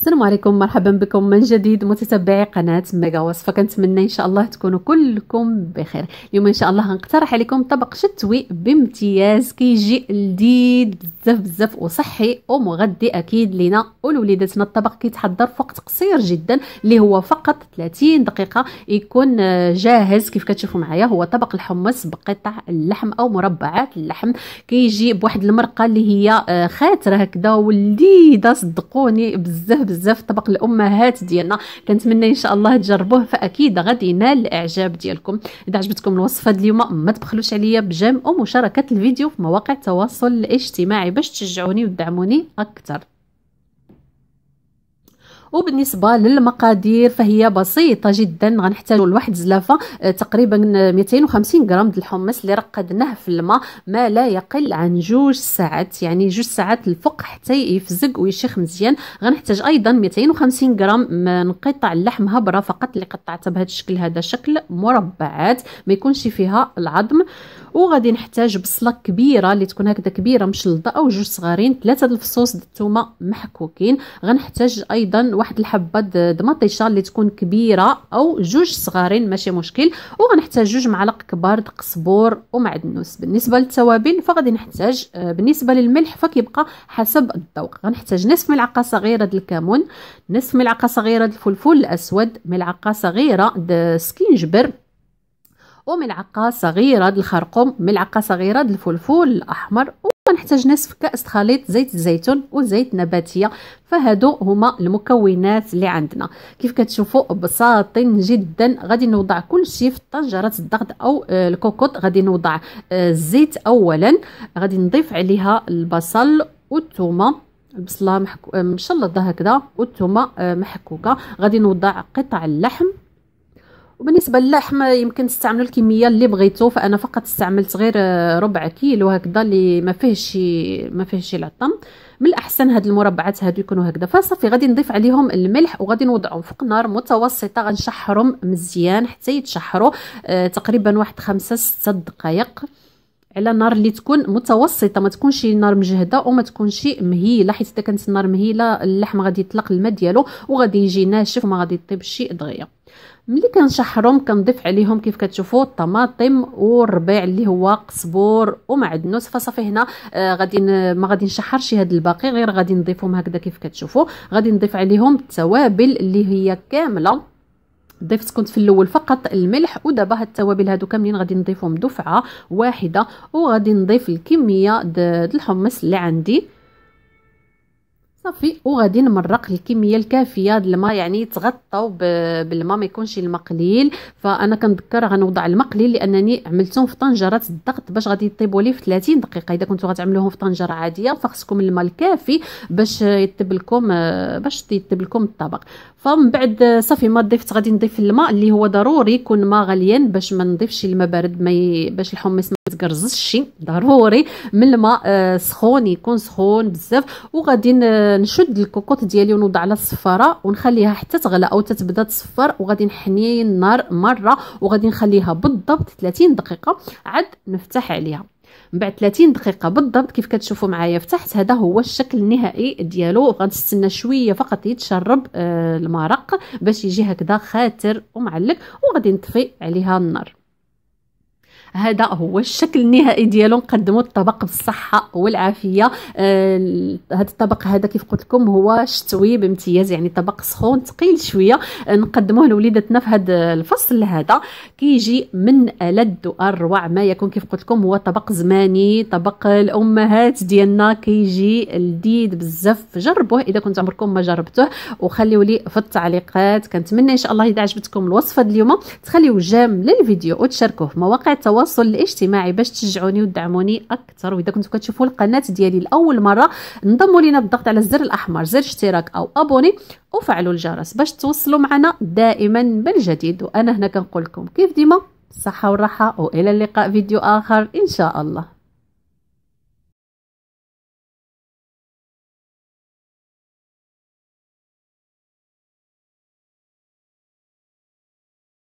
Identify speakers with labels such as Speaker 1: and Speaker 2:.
Speaker 1: السلام عليكم مرحبا بكم من جديد متتبعي قناه ميغا وصفه كنتمنى ان شاء الله تكونوا كلكم بخير اليوم ان شاء الله غنقترح عليكم طبق شتوي بامتياز كيجي لذيذ بزاف بزاف وصحي ومغذي اكيد لينا ولوليداتنا الطبق كيتحضر في وقت قصير جدا اللي هو فقط 30 دقيقه يكون جاهز كيف كتشوفوا معايا هو طبق الحمص بقطع اللحم او مربعات اللحم كيجي بواحد المرقه اللي هي آه، خاتره هكذا ولذيذه صدقوني بزاف بزاف طبق الامهات ديالنا كنتمنى ان شاء الله تجربوه فاكيد غادي ينال الاعجاب ديالكم اذا عجبتكم الوصفه اليوم ما تبخلوش عليا بجيم ومشاركه الفيديو في مواقع التواصل الاجتماعي باش تشجعوني وتدعموني اكثر وبالنسبه للمقادير فهي بسيطه جدا غنحتاجوا لواحد زلافه آه، تقريبا 250 غرام د الحمص اللي رقدناه في الماء ما لا يقل عن جوج ساعات يعني جوج ساعات الفوق حتى يفزق ويشيخ مزيان غنحتاج ايضا 250 غرام من قطع اللحم هبره فقط اللي قطعتها بهذا الشكل هذا شكل مربعات ما يكونش فيها العظم وغادي نحتاج بصله كبيره اللي تكون هكذا كبيره مشلضه او جوج صغارين ثلاثه الفصوص د الثومه محكوكين غنحتاج ايضا واحد الحبه د مطيشه اللي تكون كبيره او جوج صغارين ماشي مشكل وغنحتاج جوج معالق كبار د قزبور ومعدنوس بالنسبه للتوابل فغادي نحتاج آه، بالنسبه للملح فكيبقى حسب الذوق غنحتاج نصف ملعقه صغيره د الكمون نصف ملعقه صغيره د الفلفل الاسود ملعقه صغيره د سكينجبر وملعقه صغيره د الخرقوم ملعقه صغيره د الفلفل الاحمر ونحتاج نصف كاس خليط زيت الزيتون وزيت نباتيه فهادو هما المكونات اللي عندنا كيف كتشوفوا بساطين جدا غادي نوضع كل شيء في طنجره الضغط او آه، الكوكوط غادي نوضع آه، الزيت اولا غادي نضيف عليها البصل والثومه البصله محكو... مشلضه آه، هكذا والثومه محكوكه غادي نوضع قطع اللحم وبالنسبه للحم يمكن تستعملوا الكميه اللي بغيتو فانا فقط استعملت غير ربع كيلو هكذا اللي ما فيهش ما فيهش العظم من الاحسن هاد المربعات هادو يكونوا هكذا فصافي غادي نضيف عليهم الملح وغادي نوضعهم فوق نار متوسطه غنشحرهم مزيان حتى يتشحروا آه تقريبا واحد خمسة ستة دقائق على النار اللي تكون متوسطه ما تكونش نار مجهده وما تكونش مهيله حيت اذا كانت النار مهيله اللحم غادي يطلق الماء ديالو وغادي يجي ناشف وما غادي يطيب شي دغيا ملي كنشحرهم كنضيف عليهم كيف كتشوفوا الطماطم والربيع اللي هو قزبور ومعدنوس فصافي هنا آه غادي ما غادي نشحرش هاد الباقي غير غادي نضيفهم هكذا كيف كتشوفوا غادي نضيف عليهم التوابل اللي هي كامله ضفت كنت في الاول فقط الملح ودابا هاد التوابل هادو كاملين غادي نضيفهم دفعه واحده وغادي نضيف الكميه د الحمص اللي عندي صافي وغادي نمرق الكميه الكافيه د الماء يعني يتغطاو بالماء ما يكونش الماء قليل فانا كنذكر غنوضع الماء قليل لانني عملتهم في طنجره الضغط باش غادي يطيبوا لي في 30 دقيقه اذا كنتو غتعملوهم في طنجره عاديه فخصكم الماء الكافي باش يطيب لكم باش يطيب لكم الطبق فمن بعد صافي ما ضفت غادي نضيف الماء اللي هو ضروري يكون ما غليان باش ما نضيفش الماء بارد ما ي... باش الحمص ما تقرزش ضروري من الماء آه، سخون يكون سخون بزاف وغادي نشد الكوكوط ديالي ونوضع على الصفاره ونخليها حتى تغلى او تتبدا تصفر وغادي نحني النار مره وغادي نخليها بالضبط 30 دقيقه عاد نفتح عليها من بعد 30 دقيقه بالضبط كيف كتشوفوا معايا فتحت هذا هو الشكل النهائي ديالو غنستنى شويه فقط يتشرب آه المرق باش يجي هكذا خاتر ومعلق وغادي نطفي عليها النار هذا هو الشكل النهائي ديالو نقدموا الطبق بالصحه والعافيه هذا آه الطبق هذا كيف قلت لكم هو شتوي بامتياز يعني طبق سخون ثقيل شويه آه، نقدموه لوليداتنا في هذا الفصل هذا كيجي من الد واروع ما يكون كيف قلت لكم هو طبق زماني طبق الامهات ديالنا كيجي لذيذ بزاف جربوه اذا كنت عمركم ما جربتوه وخليوا لي في التعليقات كنتمنى ان شاء الله اذا عجبتكم الوصفه اليوم تخليو جام للفيديو وتشاركوه في مواقع التواصل التواصل الاجتماعي باش تشجعوني وتدعموني اكثر واذا كنتو كتشوفوا القناه ديالي لاول مره انضموا لينا بالضغط على الزر الاحمر زر اشتراك او ابوني وفعلوا الجرس باش توصلوا معنا دائما بالجديد وانا هنا كنقول لكم كيف ديما بالصحه والراحه والى اللقاء فيديو اخر ان شاء الله